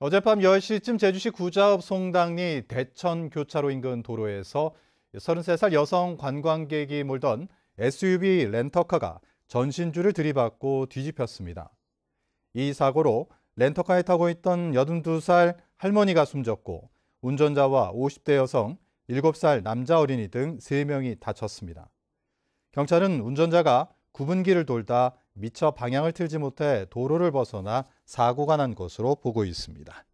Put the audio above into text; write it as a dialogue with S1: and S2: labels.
S1: 어젯밤 10시쯤 제주시 구자읍 송당리 대천 교차로 인근 도로에서 33살 여성 관광객이 몰던 SUV 렌터카가 전신줄을 들이받고 뒤집혔습니다. 이 사고로 렌터카에 타고 있던 82살 할머니가 숨졌고 운전자와 50대 여성, 7살 남자 어린이 등 3명이 다쳤습니다. 경찰은 운전자가 구분기를 돌다 미처 방향을 틀지 못해 도로를 벗어나 사고가 난 것으로 보고 있습니다.